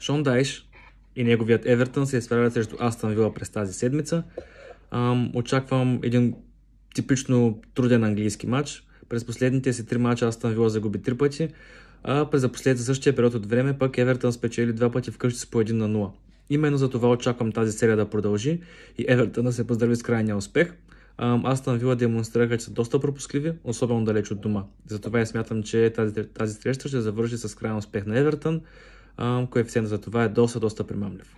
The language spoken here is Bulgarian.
Шон Дайш и неговият Евертън се изправят срещу Астан Вила през тази седмица. Ам, очаквам един типично труден английски матч. През последните си три матча Астън Вила загуби три пъти, а през за последния същия период от време пък Евертън спечели два пъти вкъщи с по 1 на 0. Именно за това очаквам тази серия да продължи и Евертън да се поздрави с крайния успех. Астан Вила демонстрираха, че са доста пропускливи, особено далеч от дома. Затова и смятам, че тази, тази среща ще завърши с крайен успех на Евертън коефициент за това е доста, доста примамлив.